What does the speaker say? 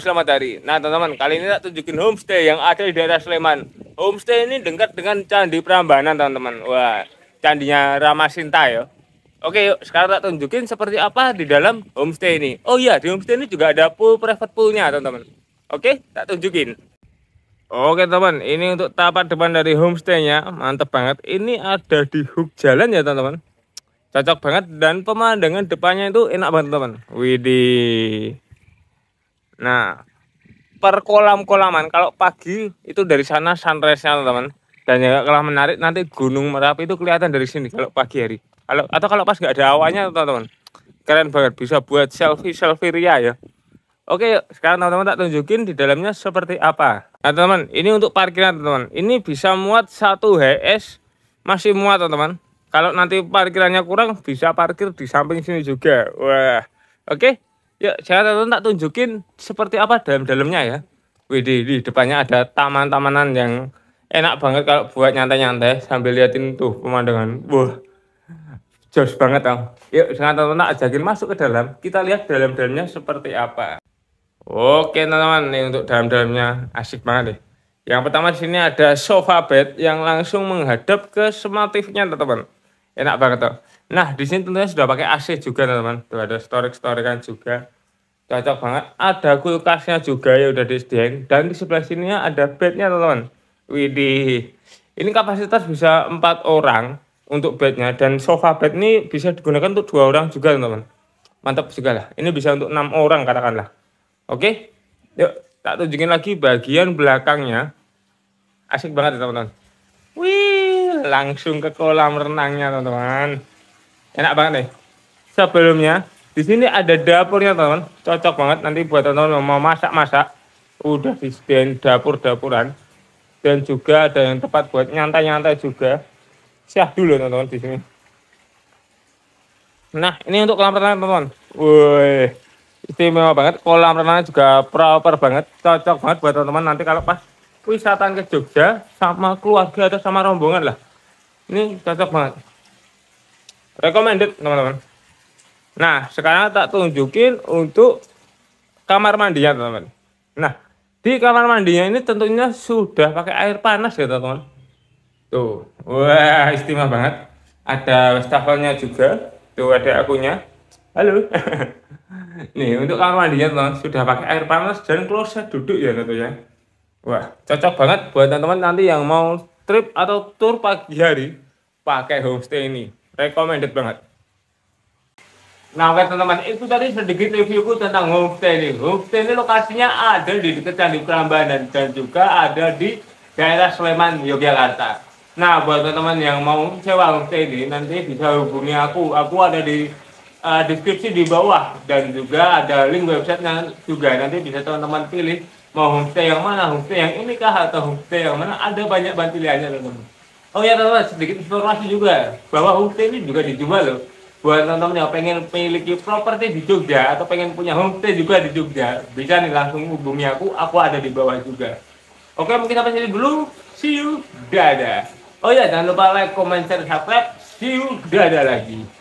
selamat hari Nah teman-teman kali ini tak tunjukin homestay yang ada di daerah Sleman Homestay ini dekat dengan Candi Prambanan teman-teman Wah candinya Ramasinta ya Oke yuk sekarang tak tunjukin seperti apa di dalam homestay ini Oh iya di homestay ini juga ada pool private poolnya teman-teman Oke tak tunjukin Oke teman teman ini untuk tapak depan dari homestaynya Mantep banget ini ada di hook jalan ya teman-teman Cocok banget dan pemandangan depannya itu enak banget teman teman Widih Nah, per kolam-kolaman kalau pagi itu dari sana sunrise-nya teman-teman dan yang kalah menarik nanti Gunung Merapi itu kelihatan dari sini kalau pagi hari kalau atau kalau pas nggak ada awannya teman-teman keren banget bisa buat selfie selfie ria ya oke yuk sekarang teman-teman tak tunjukin di dalamnya seperti apa nah teman-teman ini untuk parkiran teman-teman ini bisa muat satu HS masih muat teman-teman kalau nanti parkirannya kurang bisa parkir di samping sini juga wah oke Ya, saya tonton tak tunjukin seperti apa dalam-dalamnya ya. Wih, di, depannya ada taman-tamanan yang enak banget kalau buat nyantai-nyantai sambil liatin tuh pemandangan. Wah, jos banget dong. Yuk, jangan tonton tak ajakin masuk ke dalam. Kita lihat dalam-dalamnya seperti apa. Oke, teman-teman, nih untuk dalam-dalamnya asik banget deh. Yang pertama di sini ada sofa bed yang langsung menghadap ke sematifnya, teman-teman enak banget tuh nah di sini tentunya sudah pakai AC juga teman-teman tuh ada storage kan juga cocok banget ada kulkasnya juga ya udah disediain dan di sebelah sininya ada bednya teman-teman widih ini kapasitas bisa empat orang untuk bednya dan sofa bed ini bisa digunakan untuk dua orang juga teman-teman mantap juga lah ini bisa untuk enam orang katakanlah oke yuk tak tunjukin lagi bagian belakangnya asik banget ya teman-teman wih langsung ke kolam renangnya teman-teman. Enak banget nih. Sebelumnya di sini ada dapurnya teman-teman. Cocok banget nanti buat teman-teman mau masak-masak. Udah disediain dapur-dapuran. Dan juga ada yang tepat buat nyantai-nyantai juga. Siap dulu teman-teman di sini. Nah, ini untuk kolam renang teman-teman. Woi, istimewa banget. Kolam renangnya juga proper banget, cocok banget buat teman-teman nanti kalau pas wisata ke Jogja sama keluarga atau sama rombongan lah. Ini cocok banget. Recommended, teman-teman. Nah, sekarang tak tunjukin untuk kamar mandinya, teman-teman. Nah, di kamar mandinya ini tentunya sudah pakai air panas ya, teman-teman. Tuh, wah istimewa banget. Ada wastafelnya juga. Tuh ada akunya. Halo. Nih, untuk kamar mandinya, teman-teman, sudah pakai air panas dan kloset duduk ya tentunya. Wah, cocok banget buat teman-teman nanti yang mau trip atau tur pagi hari pakai homestay ini. Recommended banget. Nah oke teman-teman, itu tadi sedikit reviewku tentang homestay ini. Homestay ini lokasinya ada di dekat Candi Prambanan dan juga ada di daerah Sleman, Yogyakarta. Nah buat teman-teman yang mau sewa homestay ini, nanti bisa hubungi aku. Aku ada di uh, deskripsi di bawah dan juga ada link websitenya kan juga nanti bisa teman-teman pilih mau homestay yang mana homestay yang ini kah atau homestay yang mana ada banyak banget pilihannya teman-teman oh ya teman-teman sedikit informasi juga bahwa homestay ini juga dijual loh buat teman-teman yang pengen memiliki properti di Jogja atau pengen punya homestay juga di Jogja bisa nih langsung hubungi aku aku ada di bawah juga oke mungkin sampai sini dulu see you dadah oh ya jangan lupa like comment share subscribe see you dadah lagi